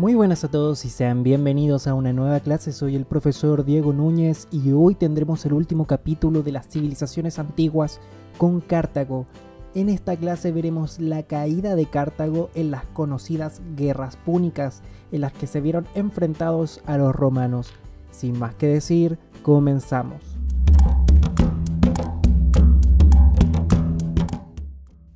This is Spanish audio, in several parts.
Muy buenas a todos y sean bienvenidos a una nueva clase, soy el profesor Diego Núñez y hoy tendremos el último capítulo de las civilizaciones antiguas con Cartago. En esta clase veremos la caída de Cartago en las conocidas guerras púnicas, en las que se vieron enfrentados a los romanos. Sin más que decir, comenzamos.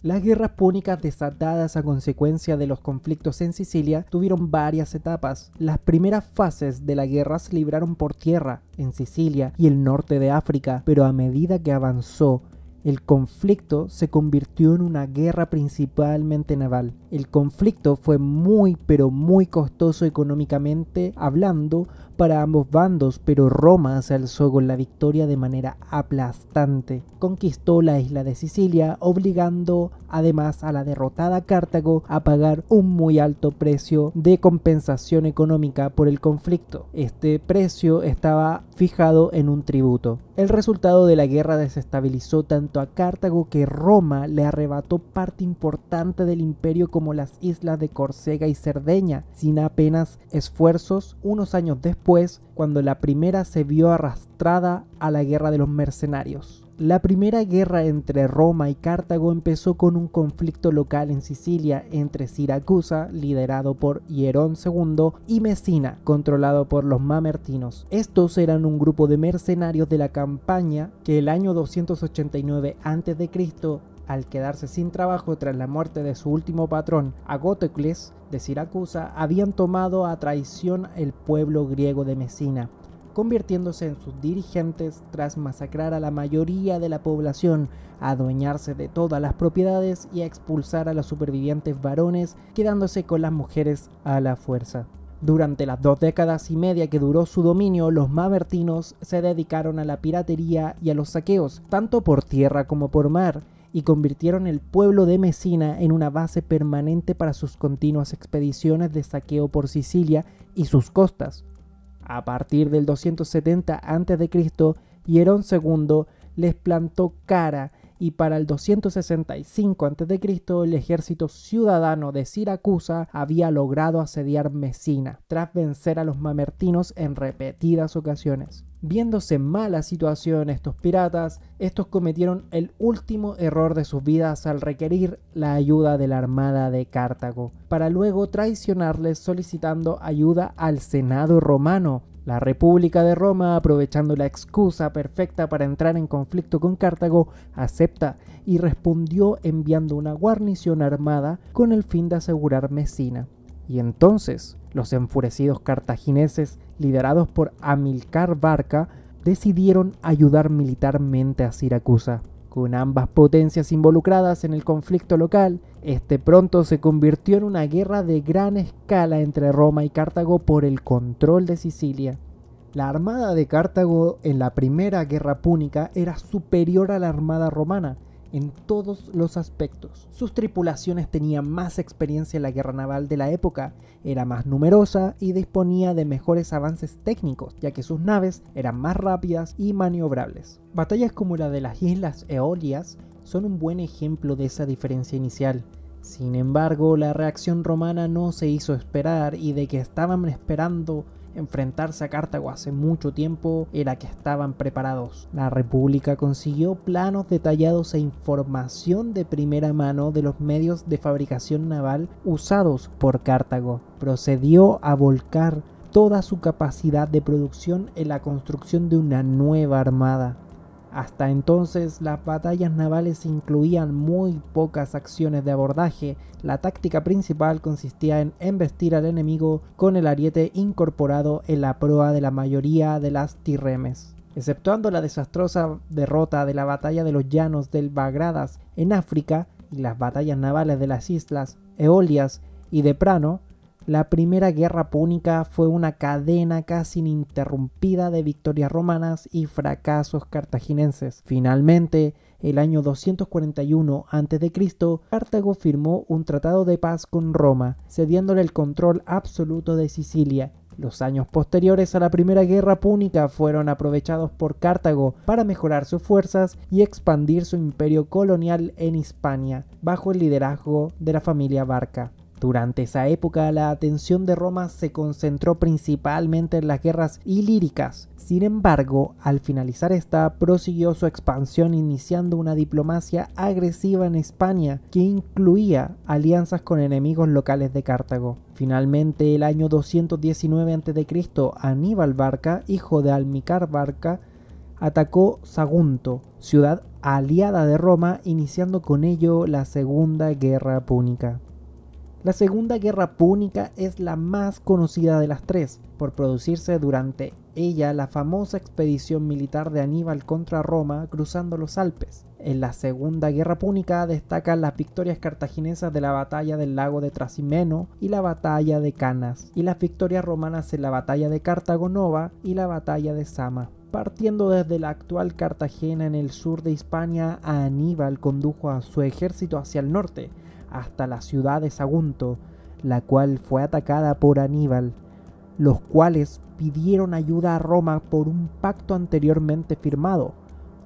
Las guerras púnicas desatadas a consecuencia de los conflictos en Sicilia tuvieron varias etapas. Las primeras fases de la guerra se libraron por tierra, en Sicilia y el norte de África, pero a medida que avanzó, el conflicto se convirtió en una guerra principalmente naval. El conflicto fue muy pero muy costoso económicamente hablando para ambos bandos, pero Roma se alzó con la victoria de manera aplastante. Conquistó la isla de Sicilia, obligando además a la derrotada Cartago a pagar un muy alto precio de compensación económica por el conflicto. Este precio estaba fijado en un tributo. El resultado de la guerra desestabilizó tanto a Cartago que Roma le arrebató parte importante del imperio como las islas de Córcega y Cerdeña, sin apenas esfuerzos. Unos años después, cuando la primera se vio arrastrada a la guerra de los mercenarios. La primera guerra entre Roma y Cartago empezó con un conflicto local en Sicilia entre Siracusa, liderado por Hierón II, y Messina, controlado por los mamertinos. Estos eran un grupo de mercenarios de la campaña que el año 289 a.C al quedarse sin trabajo tras la muerte de su último patrón, Agótocles de Siracusa, habían tomado a traición el pueblo griego de Mesina, convirtiéndose en sus dirigentes tras masacrar a la mayoría de la población, adueñarse de todas las propiedades y expulsar a los supervivientes varones, quedándose con las mujeres a la fuerza. Durante las dos décadas y media que duró su dominio, los mavertinos se dedicaron a la piratería y a los saqueos, tanto por tierra como por mar, y convirtieron el pueblo de Mesina en una base permanente para sus continuas expediciones de saqueo por Sicilia y sus costas. A partir del 270 a.C., Hierón II les plantó cara y para el 265 a.C. el ejército ciudadano de Siracusa había logrado asediar Mesina, tras vencer a los mamertinos en repetidas ocasiones. Viéndose mala situación estos piratas, estos cometieron el último error de sus vidas al requerir la ayuda de la armada de Cartago, para luego traicionarles solicitando ayuda al Senado romano, la República de Roma, aprovechando la excusa perfecta para entrar en conflicto con Cartago, acepta y respondió enviando una guarnición armada con el fin de asegurar Mesina. Y entonces, los enfurecidos cartagineses, liderados por Amilcar Barca, decidieron ayudar militarmente a Siracusa. Con ambas potencias involucradas en el conflicto local, este pronto se convirtió en una guerra de gran escala entre Roma y Cartago por el control de Sicilia. La armada de Cartago en la Primera Guerra Púnica era superior a la armada romana, en todos los aspectos. Sus tripulaciones tenían más experiencia en la guerra naval de la época, era más numerosa y disponía de mejores avances técnicos, ya que sus naves eran más rápidas y maniobrables. Batallas como la de las Islas Eolias son un buen ejemplo de esa diferencia inicial. Sin embargo, la reacción romana no se hizo esperar y de que estaban esperando enfrentarse a Cartago hace mucho tiempo era que estaban preparados. La República consiguió planos detallados e información de primera mano de los medios de fabricación naval usados por Cartago. Procedió a volcar toda su capacidad de producción en la construcción de una nueva armada. Hasta entonces las batallas navales incluían muy pocas acciones de abordaje, la táctica principal consistía en embestir al enemigo con el ariete incorporado en la proa de la mayoría de las tirremes. Exceptuando la desastrosa derrota de la batalla de los llanos del Bagradas en África y las batallas navales de las islas Eolias y de Prano, la primera guerra púnica fue una cadena casi ininterrumpida de victorias romanas y fracasos cartaginenses. Finalmente, el año 241 a.C., Cartago firmó un tratado de paz con Roma, cediéndole el control absoluto de Sicilia. Los años posteriores a la Primera Guerra Púnica fueron aprovechados por Cartago para mejorar sus fuerzas y expandir su imperio colonial en Hispania, bajo el liderazgo de la familia Barca. Durante esa época la atención de Roma se concentró principalmente en las guerras ilíricas. Sin embargo, al finalizar esta, prosiguió su expansión iniciando una diplomacia agresiva en España que incluía alianzas con enemigos locales de Cartago. Finalmente, el año 219 a.C., Aníbal Barca, hijo de Almicar Barca, atacó Sagunto, ciudad aliada de Roma, iniciando con ello la Segunda Guerra Púnica. La Segunda Guerra Púnica es la más conocida de las tres, por producirse durante ella la famosa expedición militar de Aníbal contra Roma cruzando los Alpes. En la Segunda Guerra Púnica destacan las victorias cartaginesas de la batalla del lago de Trasimeno y la batalla de Canas, y las victorias romanas en la batalla de Cartagonova y la batalla de Sama. Partiendo desde la actual Cartagena en el sur de Hispania, Aníbal condujo a su ejército hacia el norte, hasta la ciudad de Sagunto, la cual fue atacada por Aníbal, los cuales pidieron ayuda a Roma por un pacto anteriormente firmado.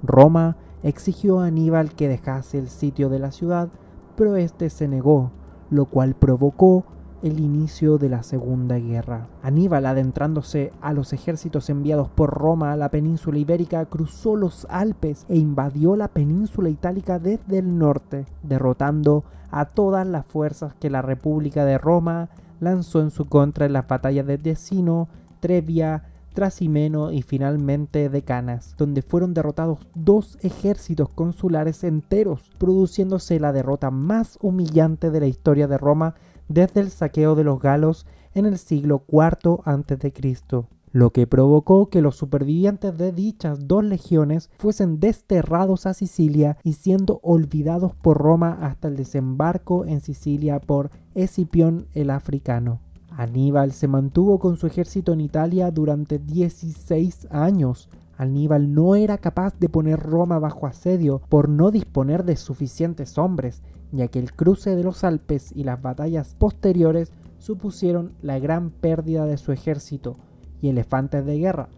Roma exigió a Aníbal que dejase el sitio de la ciudad, pero este se negó, lo cual provocó el inicio de la Segunda Guerra. Aníbal, adentrándose a los ejércitos enviados por Roma a la península ibérica, cruzó los Alpes e invadió la península itálica desde el norte, derrotando a todas las fuerzas que la República de Roma lanzó en su contra en las batallas de Decino, Trevia, Trasimeno y finalmente de Canas, donde fueron derrotados dos ejércitos consulares enteros, produciéndose la derrota más humillante de la historia de Roma desde el saqueo de los galos en el siglo IV a.C., lo que provocó que los supervivientes de dichas dos legiones fuesen desterrados a Sicilia y siendo olvidados por Roma hasta el desembarco en Sicilia por Escipión el Africano. Aníbal se mantuvo con su ejército en Italia durante 16 años, Aníbal no era capaz de poner Roma bajo asedio por no disponer de suficientes hombres, ya que el cruce de los Alpes y las batallas posteriores supusieron la gran pérdida de su ejército y elefantes de guerra,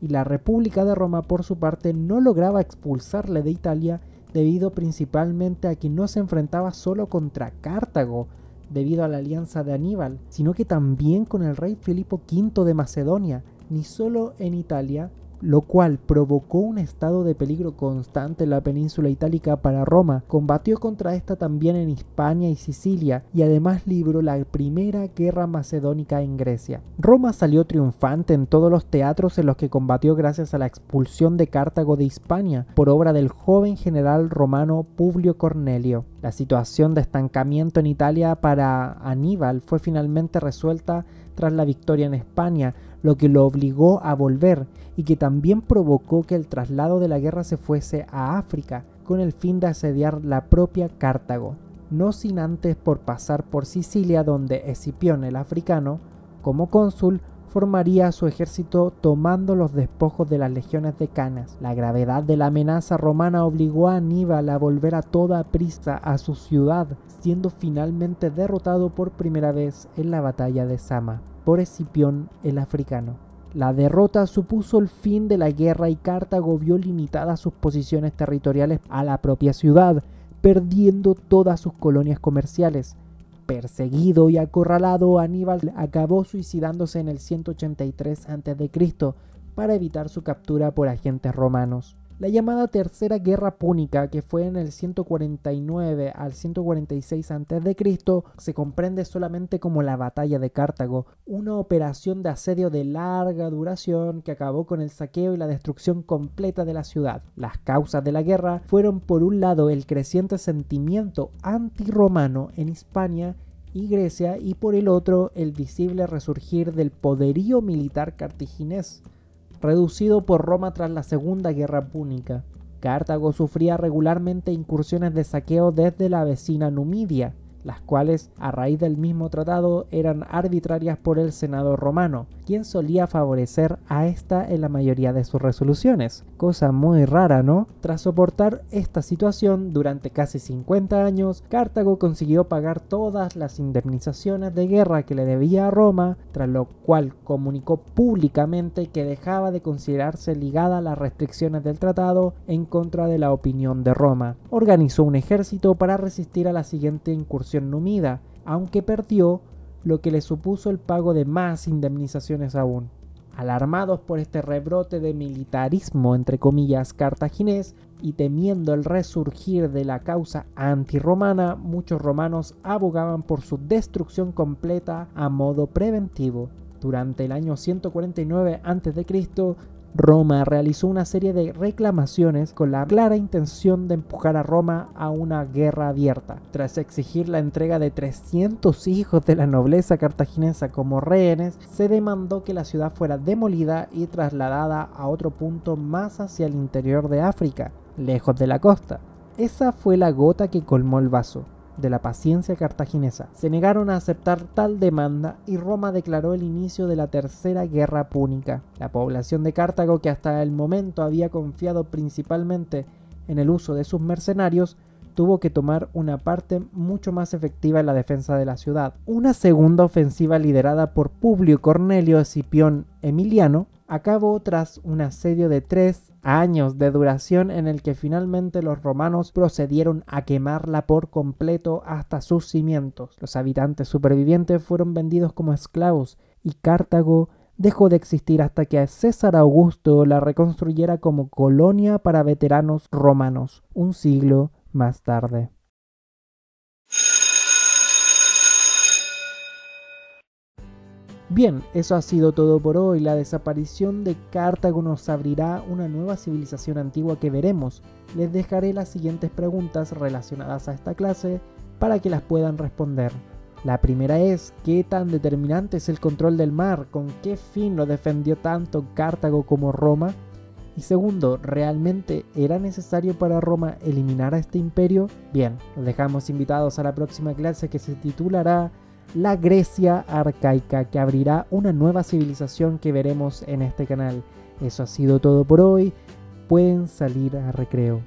y la República de Roma por su parte no lograba expulsarle de Italia debido principalmente a que no se enfrentaba solo contra Cartago, debido a la alianza de Aníbal, sino que también con el rey Filipo V de Macedonia. Ni solo en Italia, lo cual provocó un estado de peligro constante en la península itálica para Roma. Combatió contra esta también en Hispania y Sicilia y además libró la primera guerra macedónica en Grecia. Roma salió triunfante en todos los teatros en los que combatió gracias a la expulsión de Cartago de Hispania por obra del joven general romano Publio Cornelio. La situación de estancamiento en Italia para Aníbal fue finalmente resuelta tras la victoria en España, lo que lo obligó a volver y que también provocó que el traslado de la guerra se fuese a África con el fin de asediar la propia Cartago, no sin antes por pasar por Sicilia donde Escipión el africano, como cónsul, formaría su ejército tomando los despojos de las legiones de Canas. La gravedad de la amenaza romana obligó a Aníbal a volver a toda prisa a su ciudad, siendo finalmente derrotado por primera vez en la batalla de Sama por Escipión el africano. La derrota supuso el fin de la guerra y Cartago vio limitadas sus posiciones territoriales a la propia ciudad, perdiendo todas sus colonias comerciales, Perseguido y acorralado, Aníbal acabó suicidándose en el 183 a.C. para evitar su captura por agentes romanos. La llamada Tercera Guerra Púnica, que fue en el 149 al 146 a.C., se comprende solamente como la batalla de Cartago, una operación de asedio de larga duración que acabó con el saqueo y la destrucción completa de la ciudad. Las causas de la guerra fueron por un lado el creciente sentimiento antirromano en Hispania y Grecia y por el otro el visible resurgir del poderío militar cartiginés reducido por Roma tras la Segunda Guerra Púnica. Cartago sufría regularmente incursiones de saqueo desde la vecina Numidia, las cuales a raíz del mismo tratado eran arbitrarias por el Senado romano, quien solía favorecer a esta en la mayoría de sus resoluciones. Cosa muy rara, ¿no? Tras soportar esta situación durante casi 50 años, Cartago consiguió pagar todas las indemnizaciones de guerra que le debía a Roma, tras lo cual comunicó públicamente que dejaba de considerarse ligada a las restricciones del tratado en contra de la opinión de Roma. Organizó un ejército para resistir a la siguiente incursión numida, aunque perdió, lo que le supuso el pago de más indemnizaciones aún. Alarmados por este rebrote de militarismo, entre comillas, cartaginés, y temiendo el resurgir de la causa antirromana, muchos romanos abogaban por su destrucción completa a modo preventivo. Durante el año 149 a.C., Roma realizó una serie de reclamaciones con la clara intención de empujar a Roma a una guerra abierta. Tras exigir la entrega de 300 hijos de la nobleza cartaginesa como rehenes, se demandó que la ciudad fuera demolida y trasladada a otro punto más hacia el interior de África, lejos de la costa. Esa fue la gota que colmó el vaso de la paciencia cartaginesa. Se negaron a aceptar tal demanda y Roma declaró el inicio de la Tercera Guerra Púnica. La población de Cartago, que hasta el momento había confiado principalmente en el uso de sus mercenarios, tuvo que tomar una parte mucho más efectiva en la defensa de la ciudad. Una segunda ofensiva liderada por Publio Cornelio Escipión Emiliano acabó tras un asedio de tres años de duración en el que finalmente los romanos procedieron a quemarla por completo hasta sus cimientos. Los habitantes supervivientes fueron vendidos como esclavos y Cartago dejó de existir hasta que César Augusto la reconstruyera como colonia para veteranos romanos, un siglo más tarde. Bien, eso ha sido todo por hoy. La desaparición de Cartago nos abrirá una nueva civilización antigua que veremos. Les dejaré las siguientes preguntas relacionadas a esta clase para que las puedan responder. La primera es, ¿qué tan determinante es el control del mar? ¿Con qué fin lo defendió tanto Cartago como Roma? Y segundo, ¿realmente era necesario para Roma eliminar a este imperio? Bien, los dejamos invitados a la próxima clase que se titulará La Grecia Arcaica, que abrirá una nueva civilización que veremos en este canal. Eso ha sido todo por hoy. Pueden salir a recreo.